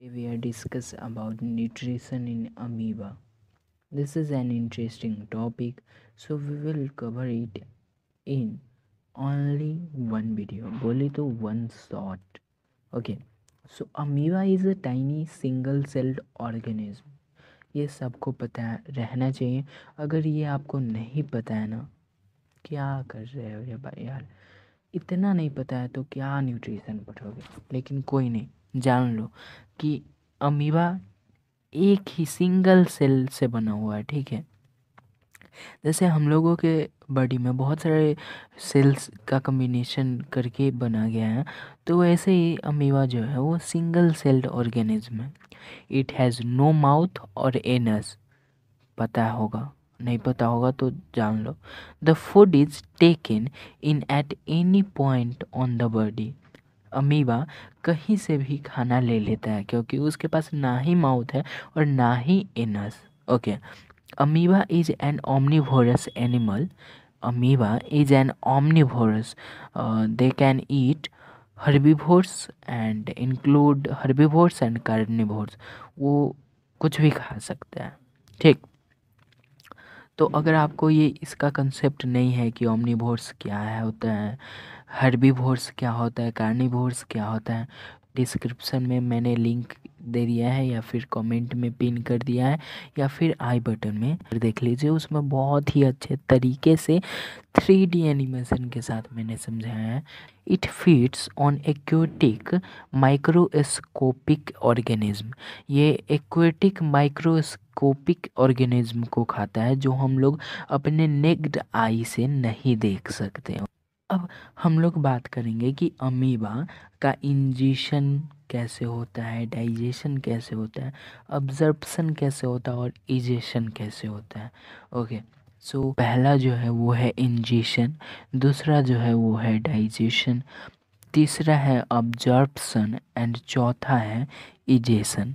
we are discuss about nutrition in amoeba this is an interesting topic so we will cover it in only one video bole to one shot okay so amoeba is a tiny single celled organism ये सबको पता रहना चाहिए अगर ये आपको नहीं पता है ना क्या कर रहे हो ये भाई यार इतना नहीं पता है तो क्या न्यूट्रिशन पढ़ोगे लेकिन कोई नहीं जान लो कि अमीबा एक ही सिंगल सेल से बना हुआ है ठीक है जैसे हम लोगों के बॉडी में बहुत सारे सेल्स का कम्बिनेशन करके बना गया है तो वैसे ही अमीबा जो है वो सिंगल सेल्ड ऑर्गेनिज्म है इट हैज़ नो माउथ और एनस पता होगा नहीं पता होगा तो जान लो the food is taken in at any point on the body amoeba कहीं से भी खाना ले लेता है क्योंकि उसके पास ना ही माउथ है और ना ही anus okay amoeba is an omnivorous animal amoeba is an omnivorous they can eat herbivores and include herbivores and carnivores वो कुछ भी खा सकते हैं ठीक तो अगर आपको ये इसका कंसेप्ट नहीं है कि ओमनी क्या है होता है हर्बी क्या होता है कार्निभोर्स क्या होता है डिस्क्रिप्शन में मैंने लिंक दे दिया है या फिर कमेंट में पिन कर दिया है या फिर आई बटन में देख लीजिए उसमें बहुत ही अच्छे तरीके से थ्री डी एनिमेशन के साथ मैंने समझाया है it fits on aquatic microscopic organism ये एक्वेटिक माइक्रोस्कोपिक ऑर्गेनिज्म को खाता है जो हम लोग अपने नेक्ड आई से नहीं देख सकते अब हम लोग बात करेंगे कि अमीबा का इंजेशन कैसे होता है डाइजेशन कैसे होता है ऑब्जर्प्शन कैसे होता है और इजेशन कैसे होता है ओके सो so, पहला जो है वो है इंजेशन दूसरा जो है वो है डाइजेशन तीसरा है ऑब्जर्बसन एंड चौथा है इजेशन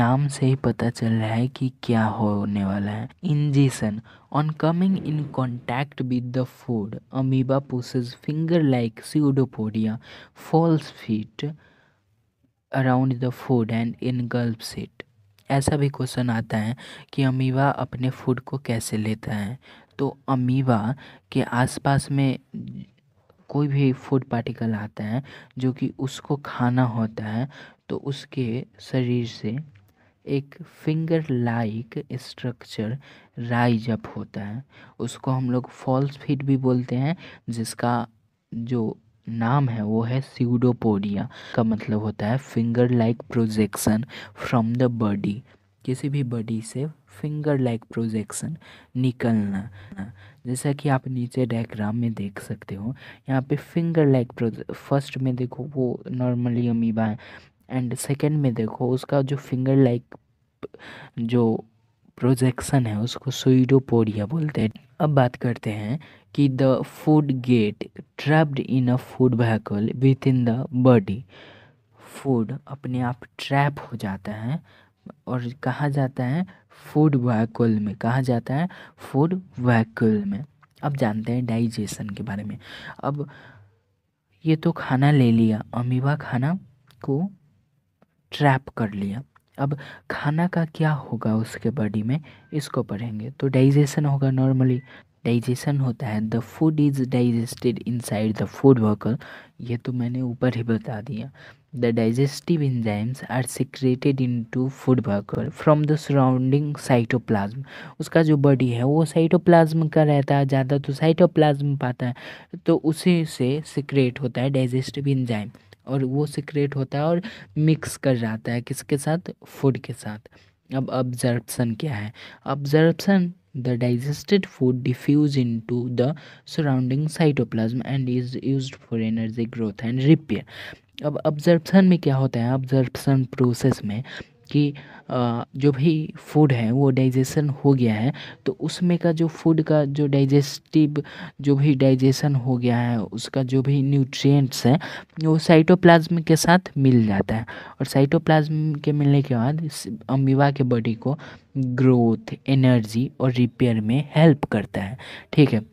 नाम से ही पता चल रहा है कि क्या होने वाला है ingestion on coming in contact with the food amoeba poses finger like pseudopodia false feet around the food and in engulfs it ऐसा भी क्वेश्चन आता है कि अमीबा अपने फूड को कैसे लेता है तो अमीबा के आसपास में कोई भी फूड पार्टिकल आता है जो कि उसको खाना होता है तो उसके शरीर से एक finger like structure rise up होता है उसको हम लोग फॉल्स फीड भी बोलते हैं जिसका जो नाम है वो है सीडोपोडिया का मतलब होता है finger like projection from the body किसी भी बॉडी से फिंगर लाइक प्रोजेक्शन निकलना जैसा कि आप नीचे डायग्राम में देख सकते हो यहाँ पे फिंगर लाइक फर्स्ट में देखो वो नॉर्मली अमीबा है एंड सेकेंड में देखो उसका जो फिंगर लाइक जो प्रोजेक्शन है उसको सुइडोपोरिया बोलते हैं अब बात करते हैं कि the food get trapped in a food vacuole within the body food अपने आप ट्रैप हो जाता है और कहा जाता है फूड वैक्यूल में कहा जाता है फूड वैक्यूल में अब जानते हैं डाइजेशन के बारे में अब ये तो खाना ले लिया अमीबा खाना को ट्रैप कर लिया अब खाना का क्या होगा उसके बॉडी में इसको पढ़ेंगे तो डाइजेशन होगा नॉर्मली डाइजेशन होता है the food is digested inside the food vacuole ये तो मैंने ऊपर ही बता दिया the digestive enzymes are secreted into food vacuole from the surrounding cytoplasm उसका जो बॉडी है वो साइटोप्लाज्म का रहता है ज़्यादा तो साइटोप्लाज्म पाता है तो उसी से सिक्रेट होता है डाइजेस्टिव इंजाइम और वो सिक्रेट होता है और मिक्स कर जाता है किसके साथ फूड के साथ अब ऑब्जर्बसन क्या है absorption the digested food diffuse into the surrounding cytoplasm and is use for energy growth and repair अब ऑब्जर्बसन में क्या होता है ऑब्जर्बसन प्रोसेस में कि जो भी फूड है वो डाइजेशन हो गया है तो उसमें का जो फूड का जो डाइजेस्टिव जो भी डाइजेशन हो गया है उसका जो भी न्यूट्रिएंट्स है वो साइटोप्लाज्म के साथ मिल जाता है और साइटोप्लाज्म के मिलने के बाद अम्बिवा के बॉडी को ग्रोथ एनर्जी और रिपेयर में हेल्प करता है ठीक है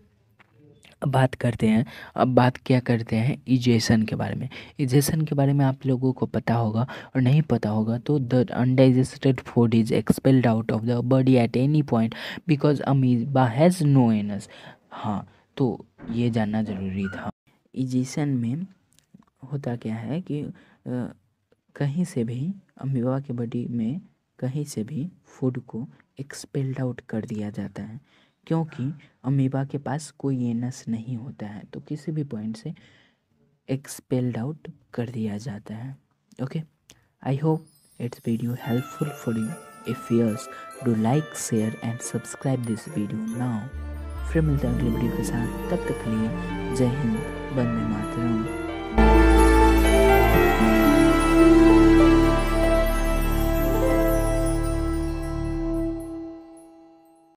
अब बात करते हैं अब बात क्या करते हैं इजेशन के बारे में इजेशन के बारे में आप लोगों को पता होगा और नहीं पता होगा तो the undigested food is expelled out of the body at any point because amoeba has no anus हाँ तो ये जानना ज़रूरी था इजेशन में होता क्या है कि आ, कहीं से भी अमीबा के बॉडी में कहीं से भी फूड को एक्सपेल्ड आउट कर दिया जाता है क्योंकि अमीबा के पास कोई एनस नहीं होता है तो किसी भी पॉइंट से एक्सपेल्ड आउट कर दिया जाता है okay I hope it's video helpful for you if yes do like share and subscribe this video now फिर मिलते हैं अगले वीडियो के साथ तब तक लिए जय हिंद बंदे मातरम